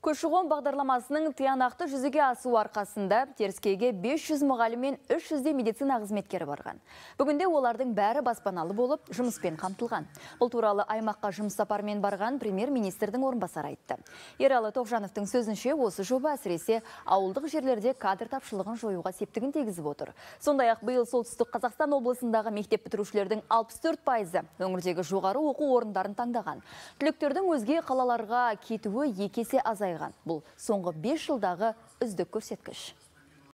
Көшіғон бағдарламасының тиянақты жүзіге асу арқасында терскеге 500 мұғалім мен 300-де медицина қызметкері барған. Бүгінде олардың бәрі баспаналы болып, жұмыспен қамтылған. Бұл туралы аймаққа жұмыс сапармен барған премьер-министрдің орынбасары айтты. Ералы Тоқжановтың сөзінше осы жоба әсіресе ауылдық жерлерде кадр тапшылығын жоюға септігін тегізіп отыр. Сондай-ақ биыл солтүстік Қазақстан облысындағы мектеп бітірушілердің 64 өңірдегі жоғары оқу орындарын таңдаған. Түлектердің өзге қалаларға кетуі екесе азай азайған. бұл соңғы 5 жылдағы үздік көрсеткіш